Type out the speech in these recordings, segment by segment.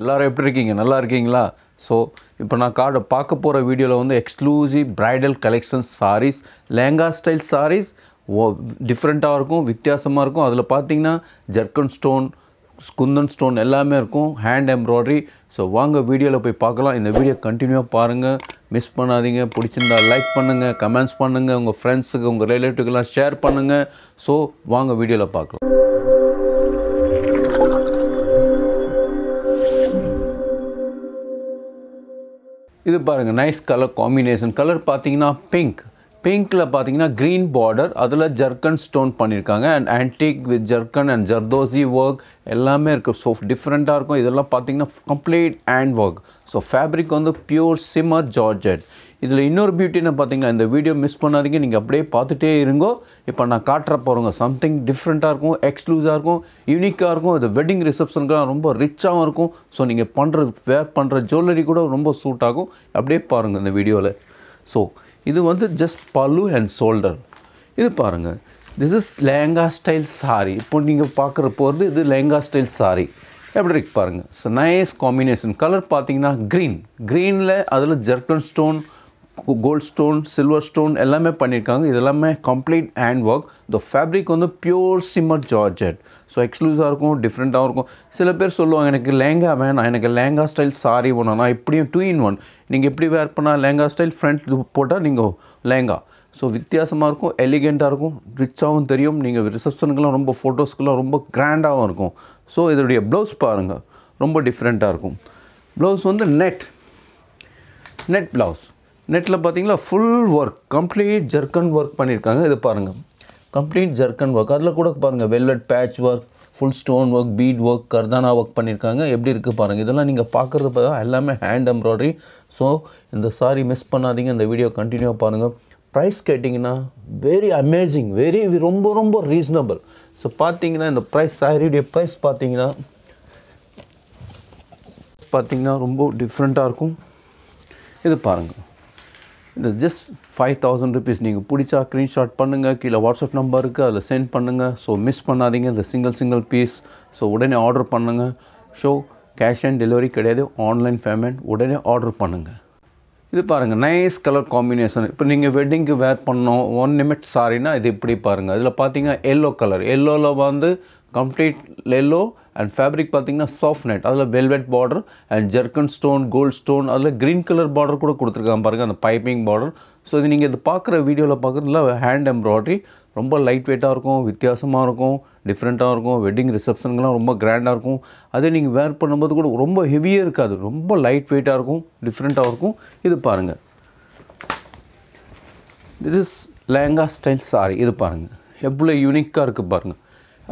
எல்லோரும் எப்படி இருக்கீங்க நல்லா இருக்கீங்களா ஸோ இப்போ நான் கார்டை பார்க்க போகிற வீடியோவில் வந்து exclusive bridal collection sarees lehenga style sarees ஓ டிஃப்ரெண்ட்டாக இருக்கும் வித்தியாசமாக இருக்கும் அதில் பார்த்தீங்கன்னா ஜர்க்கன் ஸ்டோன் குந்தன் ஸ்டோன் எல்லாமே இருக்கும் ஹேண்ட் எம்ப்ராய்டரி ஸோ வாங்க வீடியோவில் போய் பார்க்கலாம் இந்த வீடியோ கண்டினியூவாக பாருங்கள் மிஸ் பண்ணாதீங்க பிடிச்சிருந்தா லைக் பண்ணுங்கள் கமெண்ட்ஸ் பண்ணுங்கள் உங்கள் ஃப்ரெண்ட்ஸுக்கு உங்கள் ரிலேட்டிவ்க்கெல்லாம் ஷேர் பண்ணுங்கள் ஸோ வாங்க வீடியோவில் பார்க்கலாம் இது பாருங்கள் நைஸ் கலர் காம்பினேஷன் கலர் பார்த்தீங்கன்னா பிங்க் பிங்க்கில் பார்த்தீங்கன்னா க்ரீன் பார்டர் அதில் ஜர்க்கன் ஸ்டோன் பண்ணியிருக்காங்க and antique with zircon and zardozi work எல்லாமே இருக்குது ஸோ டிஃப்ரெண்ட்டாக இருக்கும் இதெல்லாம் பார்த்தீங்கன்னா complete hand work so fabric வந்து பியூர் சிம்மர் ஜார்ஜெட் இதில் இன்னொரு பியூட்டின்னு பார்த்தீங்கன்னா இந்த வீடியோ மிஸ் பண்ணாதீங்க நீங்கள் அப்படியே பார்த்துட்டே இருங்கோ இப்போ நான் காட்டுற போகிறோங்க சம்திங் டிஃப்ரெண்ட்டாக இருக்கும் எக்ஸ்க்ளூஸாக இருக்கும் யூனிக்காக இருக்கும் இது வெட்டிங் ரிசப்ஷனுக்குலாம் ரொம்ப ரிச்சாகவும் இருக்கும் ஸோ நீங்கள் பண்ணுற வேர் பண்ணுற ஜுவல்லரி கூட ரொம்ப சூட் ஆகும் அப்படியே பாருங்கள் இந்த வீடியோவில் ஸோ இது வந்து ஜஸ்ட் பல்லு அண்ட் ஷோல்டர் இது பாருங்கள் this is lehenga style saree இப்போ நீங்கள் பார்க்குற போகிறது இது லேங்கா ஸ்டைல் சாரி எப்படி இருக்கு பாருங்கள் ஸோ நைஸ் காம்பினேஷன் கலர் பார்த்தீங்கன்னா க்ரீன் க்ரீனில் அதில் zircon stone gold stone silver stone எல்லாமே பண்ணியிருக்காங்க இது எல்லாமே கம்ப்ளீட் ஹேண்ட் ஒர்க் இந்த ஃபேப்ரிக் வந்து பியூர் சிம்மர் ஜார்ஜெட் ஸோ எக்ஸ்க்ளூஸாக இருக்கும் டிஃப்ரெண்ட்டாகவும் இருக்கும் சில பேர் சொல்லுவாங்க எனக்கு லேங்கா வேணாம் எனக்கு லேங்கா ஸ்டைல் சாரி நான் இப்படியும் டூ இன் ஒன் நீங்கள் எப்படி வேர் பண்ணால் லேங்கா ஸ்டைல் ஃப்ரண்ட் போட்டால் நீங்கள் லேங்கா ஸோ வித்தியாசமாக இருக்கும் எலிகெண்ட்டாக இருக்கும் ரிச்சாகவும் தெரியும் நீங்கள் ரிசப்ஷனுக்கெல்லாம் ரொம்ப ஃபோட்டோஸ்க்கெல்லாம் ரொம்ப கிராண்டாகவும் இருக்கும் ஸோ இதோடைய ப்ளவுஸ் பாருங்கள் ரொம்ப டிஃப்ரெண்ட்டாக இருக்கும் ப்ளவுஸ் வந்து நெட் நெட் ப்ளவுஸ் நெட்டில் பார்த்தீங்களா full work complete zircon work பண்ணியிருக்காங்க இது பாருங்கள் கம்ப்ளீட் ஜர்க்கன் ஒர்க் அதில் கூட பாருங்கள் velvet patch work full stone work bead work kardana work பண்ணியிருக்காங்க எப்படி இருக்குது பாருங்கள் இதெல்லாம் நீங்கள் பார்க்குறது பார்த்தா எல்லாமே ஹேண்ட் எம்ப்ராய்டரி ஸோ இந்த சாரி மிஸ் பண்ணாதீங்க இந்த வீடியோ கண்டினியூவாக பாருங்கள் ப்ரைஸ் கேட்டிங்கன்னா வெரி அமேசிங் வெரி ரொம்ப ரொம்ப ரீசனபிள் ஸோ பார்த்தீங்கன்னா இந்த ப்ரைஸ் சாரியுடைய ப்ரைஸ் பார்த்தீங்கன்னா பார்த்தீங்கன்னா ரொம்ப டிஃப்ரெண்ட்டாக இருக்கும் இது பாருங்கள் இந்த ஜஸ்ட் ஃபைவ் தௌசண்ட் ருபீஸ் நீங்கள் பிடிச்சா ஸ்க்ரீன்ஷாட் பண்ணுங்கள் கீழே வாட்ஸ்அப் நம்பர் இருக்குது அதில் சென்ட் பண்ணுங்கள் ஸோ மிஸ் பண்ணாதீங்க இந்த சிங்கிள் சிங்கிள் பீஸ் ஸோ உடனே ஆர்டர் பண்ணுங்கள் ஸோ கேஷ் ஆன் டெலிவரி கிடையாது ஆன்லைன் பேமெண்ட் உடனே ஆர்டர் பண்ணுங்கள் இது பாருங்கள் நைஸ் கலர் காம்பினேஷன் இப்போ நீங்கள் வெட்டிங்க்கு வேர் பண்ணோம் ஒன் நிமிட் சாரின்னா இது இப்படி பாருங்கள் இதில் பார்த்தீங்கன்னா எல்லோ கலர் எல்லோவில் வந்து கம்ப்ளீட் எல்லோ அண்ட் ஃபேப்ரிக் பார்த்திங்கன்னா சாஃப்ட் நெட் அதில் velvet border and zircon stone gold stone அதில் க்ரீன் கலர் பார்டர் கூட கொடுத்துருக்காங்க பாருங்கள் அந்த பைப்பிங் பார்டர் ஸோ இது நீங்கள் இது பார்க்குற வீடியோவில் பார்க்குறதுல ஹேண்ட் எம்ப்ராய்டரி ரொம்ப லைட் வெயிட்டாக இருக்கும் வித்தியாசமாக இருக்கும் டிஃப்ரெண்ட்டாக இருக்கும் வெட்டிங் ரிசப்ஷனுக்கெலாம் ரொம்ப கிராண்டாக இருக்கும் அதே நீங்கள் வேர் பண்ணும்போது கூட ரொம்ப ஹெவியாக இருக்காது ரொம்ப லைட் வெயிட்டாக இருக்கும் டிஃப்ரெண்ட்டாக இருக்கும் இது பாருங்கள் this is lehenga style saree இது பாருங்கள் எவ்வளோ யூனிக்காக இருக்குது பாருங்கள்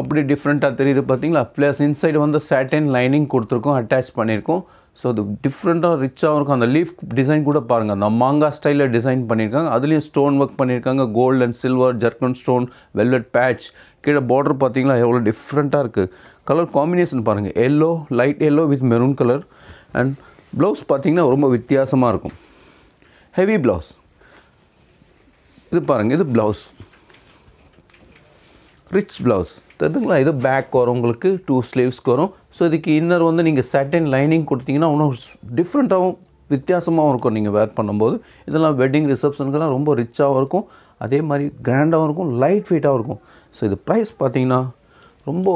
அப்படி டிஃப்ரெண்ட்டாக தெரியுது பார்த்தீங்களா ப்ளஸ் இன்சைடு வந்து சேட்டன் லைனிங் கொடுத்துருக்கோம் அட்டாச் பண்ணியிருக்கோம் ஸோ அது டிஃப்ரெண்ட்டாக ரிச்சாகவும் இருக்கும் அந்த லீஃப் டிசைன் கூட பாருங்கள் அந்த மாங்காய் ஸ்டைலில் டிசைன் பண்ணியிருக்காங்க அதுலேயும் ஸ்டோன் ஒர்க் பண்ணியிருக்காங்க gold and silver zircon stone velvet patch கீழே பார்டர் பார்த்தீங்களா எவ்வளோ டிஃப்ரெண்ட்டாக இருக்குது கலர் காம்பினேஷன் பாருங்கள் yellow light yellow with maroon colour and blouse பார்த்திங்கன்னா ரொம்ப வித்தியாசமாக இருக்கும் ஹெவி ப்ளவுஸ் இது பாருங்கள் இது ப்ளவுஸ் ரிச் ப்ளவுஸ் தெரியுதுங்களா இது பேக் வரும் உங்களுக்கு டூ ஸ்லீவ்ஸ்க்கு வரும் ஸோ இதுக்கு இன்னர் வந்து நீங்கள் சட்டன் லைனிங் கொடுத்தீங்கன்னா இன்னும் டிஃப்ரெண்ட்டாகவும் வித்தியாசமாகவும் இருக்கும் நீங்கள் வேர் பண்ணும்போது இதெல்லாம் வெட்டிங் ரிசப்ஷனுக்கெல்லாம் ரொம்ப ரிச்சாகவும் இருக்கும் அதே மாதிரி கிராண்டாகவும் இருக்கும் லைட் வெயிட்டாகவும் இருக்கும் ஸோ இது ப்ரைஸ் பார்த்திங்கன்னா ரொம்ப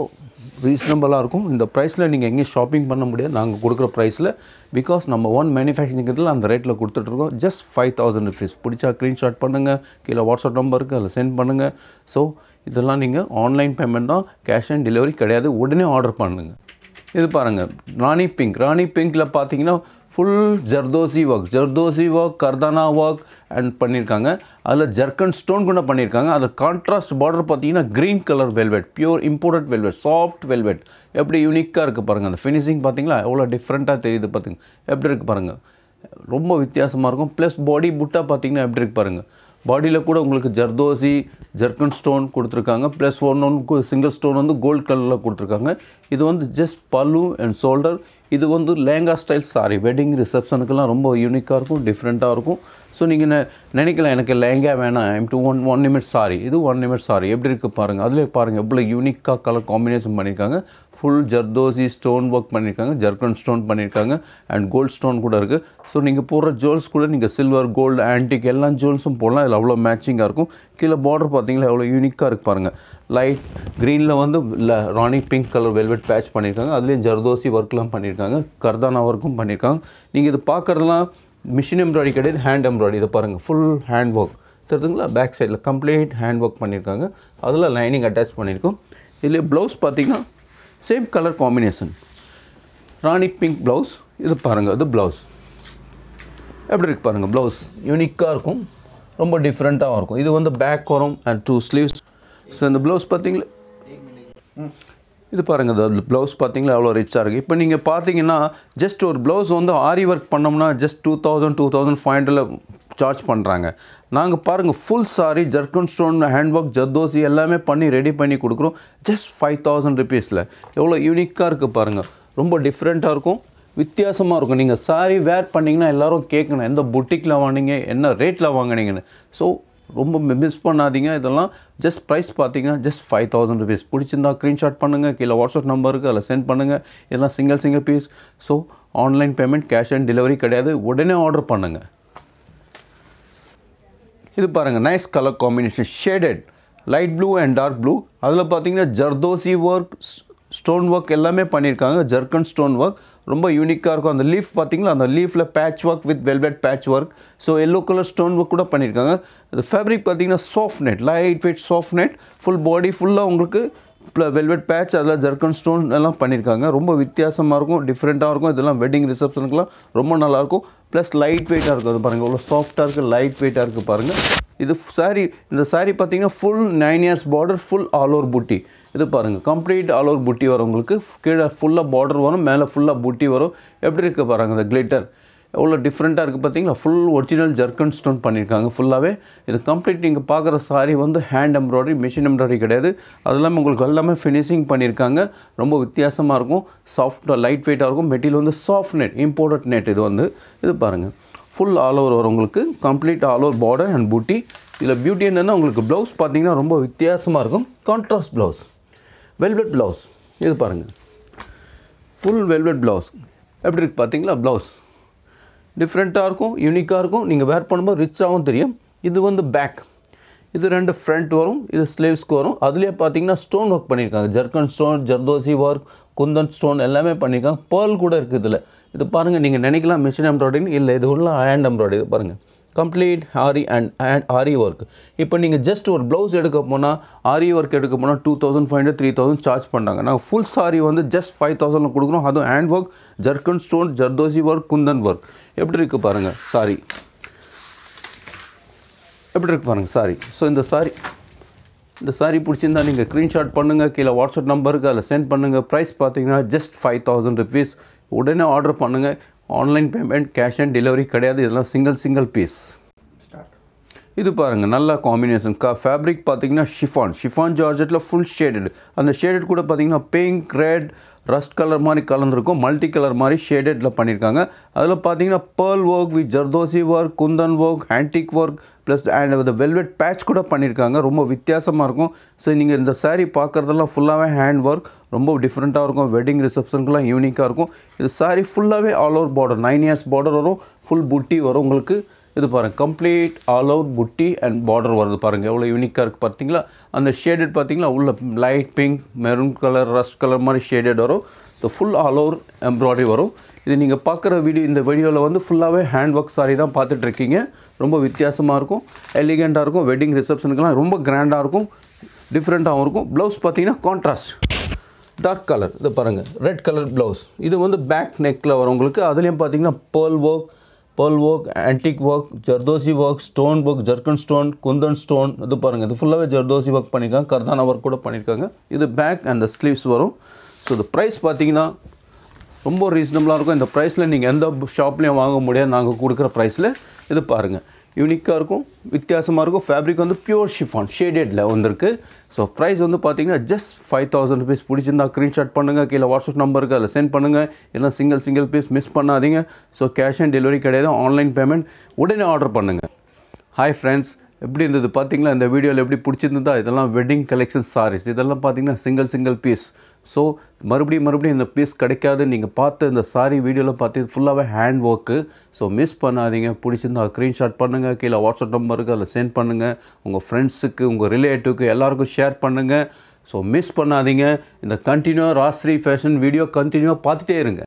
ரீசனபிளாக இருக்கும் இந்த ப்ரைஸில் நீங்கள் எங்கேயும் ஷாப்பிங் பண்ண முடியாது நாங்கள் கொடுக்குற ப்ரைஸில் பிகாஸ் நம்ம ஒன் மேனுஃபேக்சரிங் இதில் அந்த ரேட்டில் கொடுத்துட்ருக்கோம் ஜஸ்ட் ஃபைவ் தௌசண்ட் ருபீஸ் பிடிச்சா ஸ்க்ரீன்ஷாட் பண்ணுங்கள் கீழே வாட்ஸ்அப் நம்பருக்கு அதில் சென்ட் பண்ணுங்கள் ஸோ இதெல்லாம் நீங்கள் ஆன்லைன் பேமெண்ட் தான் கேஷ் ஆன் டெலிவரி கிடையாது உடனே ஆர்டர் பண்ணுங்கள் இது பாருங்கள் ராணி பிங்க் ராணி பிங்க்கில் பார்த்தீங்கன்னா full zardozi work zardozi work kardana work and பண்ணியிருக்காங்க அதில் ஜர்க்கன் ஸ்டோன் கூட பண்ணியிருக்காங்க அதில் கான்ட்ராஸ்ட் பார்டர் பார்த்தீங்கன்னா green colour velvet pure import velvet soft velvet எப்படி யூனிக்காக இருக்குது பாருங்கள் அந்த ஃபினிஷிங் பார்த்தீங்களா எவ்வளோ டிஃப்ரெண்ட்டாக தெரியுது பார்த்துங்க எப்படி இருக்குது பாருங்கள் ரொம்ப வித்தியாசமாக இருக்கும் ப்ளஸ் பாடி புட்டா பார்த்தீங்கன்னா எப்படி இருக்குது பாருங்கள் பாடியில் கூட உங்களுக்கு ஜர்தோசி ஜர்கன் ஸ்டோன் கொடுத்துருக்காங்க plus one one single stone வந்து கோல்ட் கலரில் கொடுத்துருக்காங்க இது வந்து ஜஸ்ட் பல்லு அண்ட் ஷோல்டர் இது வந்து லேங்கா ஸ்டைல் சாரி வெட்டிங் ரிசப்ஷனுக்கெல்லாம் ரொம்ப யூனிக்காக இருக்கும் டிஃப்ரெண்ட்டாக இருக்கும் ஸோ நீங்கள் நினைக்கலாம் எனக்கு லேங்கா வேணாம் I'm to one one minute saree இது ஒன் நிமிட் சாரி எப்படி இருக்குது பாருங்கள் அதிலே பாருங்கள் எவ்வளோ யூனிக்காக கலர் காம்பினேஷன் பண்ணியிருக்காங்க ஃபுல் ஜர்தோசி ஸ்டோன் ஒர்க் பண்ணியிருக்காங்க ஜர்கன் ஸ்டோன் பண்ணியிருக்காங்க அண்ட் கோல்டு ஸ்டோன் கூட இருக்குது ஸோ நீங்கள் போடுற ஜுவல்ஸ் கூட நீங்கள் சில்வர் கோல்டு ஆன்டிக் எல்லா ஜுவல்ஸும் போடலாம் இதில் அவ்வளோ மேட்சிங்காக இருக்கும் கீழே பார்டர் பார்த்தீங்களா எவ்வளோ யூனிக்காக இருக்கு பாருங்கள் லைட் க்ரீனில் வந்து rani pink colour velvet patch பண்ணியிருக்காங்க அதுலேயும் ஜர்தோசி ஒர்க்லாம் பண்ணியிருக்காங்க கர்தானா ஒர்க்கும் பண்ணியிருக்காங்க நீங்கள் இது பார்க்குறதுலாம் மிஷின் எம்ப்ராய்டி கிடையாது ஹேண்ட் எம்ப்ராய்டி இதை பாருங்கள் ஃபுல் ஹேண்ட் ஒர்க் தெரிதுங்களா பேக் சைடில் கம்ப்ளீட் ஹேண்ட் ஒர்க் பண்ணியிருக்காங்க அதில் லைனிங் அட்டாச் பண்ணியிருக்கோம் இதில் ப்ளவுஸ் பார்த்திங்கன்னா same colour combination rani pink blouse இது பாருங்கள் இது ப்ளவுஸ் எப்படி இருக்குது பாருங்கள் ப்ளவுஸ் யூனிக்காக இருக்கும் ரொம்ப டிஃப்ரெண்ட்டாகவும் இருக்கும் இது வந்து பேக் வரும் அண்ட் டூ ஸ்லீவ்ஸ் ஸோ இந்த ப்ளவுஸ் பார்த்தீங்களா இது பாருங்கள் இந்த ப்ளவுஸ் பார்த்தீங்களா அவ்வளோ ரிச்சாக இருக்குது இப்போ நீங்கள் பார்த்தீங்கன்னா ஜஸ்ட் ஒரு ப்ளவுஸ் வந்து ஆரி ஒர்க் பண்ணோம்னா just two thousand two thousand five ஹண்ட்ரடில் சார்ஜ் பண்ணுறாங்க நாங்கள் பாருங்கள் full saree zircon stone hand work zardozi எல்லாமே பண்ணி ரெடி பண்ணி கொடுக்குறோம் ஜஸ்ட் ஃபைவ் தௌசண்ட் ருபீஸில் எவ்வளோ யூனிக்காக இருக்குது பாருங்கள் ரொம்ப டிஃப்ரெண்ட்டாக இருக்கும் வித்தியாசமாக இருக்கும் நீங்கள் சாரி வேர் பண்ணிங்கன்னா எல்லோரும் கேட்கணும் எந்த புட்டிக்கில் வாங்கினீங்க என்ன ரேட்டில் வாங்கினீங்கன்னு ஸோ ரொம்ப மிஸ் பண்ணாதீங்க இதெல்லாம் ஜஸ்ட் ப்ரைஸ் பார்த்தீங்கன்னா ஜஸ்ட் ஃபைவ் தௌசண்ட் ருபீஸ் பிடிச்சிருந்தா ஸ்க்ரீன்ஷாட் பண்ணுங்கள் கீழே வாட்ஸ்அப் நம்பருக்கு அதில் சென்ட் பண்ணுங்கள் இதெல்லாம் single single piece so online payment cash on delivery கிடையாது உடனே ஆர்டர் பண்ணுங்கள் இது பாருங்கள் nice colour combination shaded light blue and dark blue அதில் பார்த்தீங்கன்னா ஜர்தோசி ஒர்க் ஸ்டோன் ஒர்க் எல்லாமே பண்ணியிருக்காங்க ஜர்க்கன் ஸ்டோன் ஒர்க் ரொம்ப யூனிக்காக இருக்கும் அந்த லீஃப் பார்த்தீங்களா அந்த லீஃபில் patch work with velvet patch work so yellow colour stone work கூட பண்ணியிருக்காங்க இந்த ஃபேப்ரிக் பார்த்தீங்கன்னா soft net light weight soft net full body ஃபுல்லாக உங்களுக்கு வெல்வெட் பேட்ச் அதில் ஜர்க்கன் ஸ்டோன் எல்லாம் பண்ணியிருக்காங்க ரொம்ப வித்தியாசமாக இருக்கும் டிஃப்ரெண்ட்டாக இருக்கும் இதெல்லாம் வெட்டிங் ரிசப்ஷனுக்குலாம் ரொம்ப நல்லாயிருக்கும் ப்ளஸ் லைட் வெயிட்டாக இருக்கும் அது பாருங்கள் அவ்வளோ சாஃப்ட்டாக இருக்குது லைட் வெயிட்டாக இருக்குது பாருங்கள் இது சாரி இந்த சாரீ பார்த்தீங்கன்னா full nine years border full all over butti இது பாருங்கள் கம்ப்ளீட் ஆல் ஓவர் புட்டி வரும் உங்களுக்கு கீழே ஃபுல்லாக பார்டர் வரும் மேலே ஃபுல்லாக புட்டி வரும் எப்படி இருக்குது பாருங்கள் இந்த கிளிட்டர் எவ்வளோ டிஃப்ரெண்ட்டாக இருக்குது பார்த்தீங்களா ஃபுல் ஒரிஜினல் ஜர்க்கன் ஸ்டோன் பண்ணியிருக்காங்க ஃபுல்லாகவே இது கம்ப்ளீட் நீங்கள் பார்க்குற சாரீ வந்து ஹேண்ட் எம்ப்ராய்டரி மிஷின் எம்ப்ராய்டரி கிடையாது அது இல்லாமல் உங்களுக்கு எல்லாமே ஃபினிஷிங் பண்ணியிருக்காங்க ரொம்ப வித்தியாசமாக இருக்கும் சாஃப்ட் லைட் வெயிட்டாக இருக்கும் மெட்டீரியல் வந்து சாஃப்ட் நெட் இம்போர்ட் நெட் இது வந்து இது பாருங்கள் ஃபுல் ஆல் ஓவர் வரும் உங்களுக்கு complete all over border and butti இதில் பியூட்டி என்னென்னா உங்களுக்கு ப்ளவுஸ் பார்த்தீங்கன்னா ரொம்ப வித்தியாசமாக இருக்கும் கான்ட்ராஸ்ட் ப்ளவுஸ் வெல்வெட் ப்ளவுஸ் இது பாருங்கள் ஃபுல் வெல்வெட் ப்ளவுஸ் எப்படி இருக்குது பார்த்தீங்களா ப்ளவுஸ் டிஃப்ரெண்ட்டாக இருக்கும் யூனிக்காக இருக்கும் நீங்கள் வேர் பண்ணும்போது ரிச்சாகவும் தெரியும் இது வந்து பேக் இது ரெண்டு ஃப்ரண்ட் வரும் இது ஸ்லீவ்ஸ்க்கு வரும் அதுலேயே பார்த்தீங்கன்னா ஸ்டோன் ஒர்க் பண்ணியிருக்காங்க zircon stone zardozi work kundan stone எல்லாமே பண்ணியிருக்காங்க பேர்ல் கூட இருக்குது இதில் இது பாருங்கள் நீங்கள் நினைக்கலாம் மிஷின் எம்ப்ராய்டிங் இல்லை இது உள்ள ஹேண்ட் எம்ப்ராய்டிங் பாருங்கள் complete aari and and aari work இப்போ நீங்கள் ஜஸ்ட் ஒரு ப்ளவுஸ் எடுக்க போனால் ஆரி ஒர்க் e எடுக்க போனால் two thousand five hundred three thousand charge பண்ணுறாங்க நாங்கள் ஃபுல் சாரி வந்து ஜஸ்ட் ஃபைவ் தௌசண்ட் கொடுக்குறோம் அதுவும் hand work zircon stone zardozi work kundan work எப்படி இருக்குது பாருங்கள் சாரி எப்படி இருக்குது பாருங்கள் சாரி ஸோ இந்த சாரி இந்த சாரி பிடிச்சிருந்தா நீங்கள் ஸ்க்ரீன்ஷாட் பண்ணுங்கள் கீழே வாட்ஸ்அப் நம்பருக்கு அதில் சென்ட் பண்ணுங்கள் ப்ரைஸ் பார்த்தீங்கன்னா ஜஸ்ட் ஃபைவ் தௌசண்ட் ருபீஸ் உடனே ஆர்டர் பண்ணுங்கள் online payment cash and delivery கிடையாது இதெல்லாம் சிங்கிள் சிங்கிள் பீஸ் இது பாருங்கள் நல்லா காம்பினேஷன் கா ஃபேப்ரிக் பார்த்தீங்கன்னா ஷிஃபான் ஷிஃபான் ஜார்ஜெட்டில் ஃபுல் ஷேடட் அந்த ஷேடட் கூட பார்த்திங்கன்னா பிங்க் ரெட் ரஸ்ட் கலர் மாதிரி கலந்துருக்கும் மல்டி கலர் மாதிரி ஷேடடில் பண்ணியிருக்காங்க அதில் பார்த்தீங்கன்னா pearl work with zardozi work kundan work antique work plus and with velvet patch கூட பண்ணியிருக்காங்க ரொம்ப வித்தியாசமாக இருக்கும் ஸோ நீங்கள் இந்த சாரீ பார்க்குறதெல்லாம் ஃபுல்லாகவே ஹேண்ட் ஒர்க் ரொம்ப டிஃப்ரெண்ட்டாக இருக்கும் வெட்டிங் ரிசப்ஷனுக்குலாம் யூனிக்காக இருக்கும் இது சாரீ ஃபுல்லாகவே all over border nine years border வரும் ஃபுல் புட்டி வரும் உங்களுக்கு இது பாருங்கள் complete all out butti and border வருது பாருங்கள் எவ்வளோ யூனிக்காக இருக்குது பார்த்தீங்களா அந்த ஷேடட் பார்த்தீங்களா உள்ள light pink maroon colour rust colour மாதிரி ஷேடட் வரும் இந்த ஃபுல் ஆல் ஓவர் எம்ப்ராய்டரி வரும் இது நீங்கள் பார்க்குற வீடியோ இந்த வீடியோவில் வந்து ஃபுல்லாகவே ஹேண்ட் ஒர்க் சாரி தான் பார்த்துட்ருக்கீங்க ரொம்ப வித்தியாசமாக இருக்கும் எலிகெண்ட்டாக இருக்கும் வெட்டிங் ரிசப்ஷனுக்கெல்லாம் ரொம்ப கிராண்டாக இருக்கும் டிஃப்ரெண்ட்டாகவும் இருக்கும் ப்ளவுஸ் பார்த்தீங்கன்னா கான்ட்ராஸ்ட் டார்க் கலர் இது பாருங்கள் ரெட் கலர் ப்ளவுஸ் இது வந்து பேக் நெக்கில் வரவங்களுக்கு அதுலேயும் பார்த்தீங்கன்னா pearl work pearl work antique work zardozi work stone work zircon stone kundan stone இது பாருங்கள் இது ஃபுல்லாகவே ஜர்தோசி ஒர்க் பண்ணியிருக்காங்க கர்தானா ஒர்க் கூட பண்ணியிருக்காங்க இது பேக் அண்ட் ஸ்லீவ்ஸ் வரும் ஸோ இது ப்ரைஸ் பார்த்தீங்கன்னா ரொம்ப ரீசனபுளாக இருக்கும் இந்த ப்ரைஸில் நீங்கள் எந்த ஷாப்லேயும் வாங்க முடியாது நாங்கள் கொடுக்குற ப்ரைஸில் இது பாருங்கள் யூனிக்காக இருக்கும் வித்தியாசமாக இருக்கும் ஃபேப்ரிக் வந்து பியூர் ஷிஃபான் ஷேடடில் வந்திருக்கு ஸோ ப்ரைஸ் வந்து பார்த்தீங்கன்னா ஜஸ்ட் ஃபைவ் தௌசண்ட் ருபீஸ் பிடிச்சிருந்தா ஸ்க்ரீன்ஷாட் பண்ணுங்கள் கீழே வாட்ஸ்அப் நம்பருக்கு அதில் சென்ட் பண்ணுங்கள் இல்லை சிங்கிள் சிங்கிள் பீஸ் மிஸ் பண்ணாதீங்க ஸோ கேஷ் ஆன் டெலிவரி கிடையாது ஆன்லைன் பேமெண்ட் உடனே ஆர்டர் பண்ணுங்கள் ஹாய் ஃப்ரெண்ட்ஸ் எப்படி இருந்தது பார்த்தீங்களா இந்த வீடியோவில் எப்படி பிடிச்சிருந்ததா இதெல்லாம் வெட்டிங் கலெக்ஷன் சாரீஸ் இதெல்லாம் பார்த்தீங்கன்னா சிங்கிள் சிங்கிள் பீஸ் ஸோ மறுபடியும் மறுபடியும் இந்த பீஸ் கிடைக்காது நீங்கள் பார்த்து இந்த சாரி வீடியோவில் பார்த்து ஃபுல்லாகவே ஹேண்ட் ஒர்க்கு ஸோ மிஸ் பண்ணாதீங்க பிடிச்சிருந்தா ஸ்க்ரீன்ஷாட் பண்ணுங்கள் கீழே வாட்ஸ்அப் நம்பருக்கு அதில் சென்ட் பண்ணுங்கள் உங்கள் ஃப்ரெண்ட்ஸுக்கு உங்கள் ரிலேட்டிவ்க்கு எல்லாருக்கும் ஷேர் பண்ணுங்கள் ஸோ மிஸ் பண்ணாதீங்க இந்த கண்டினியூ ராஸ்ரீ ஃபேஷன் வீடியோ கண்டினியூவாக பார்த்துட்டே இருங்க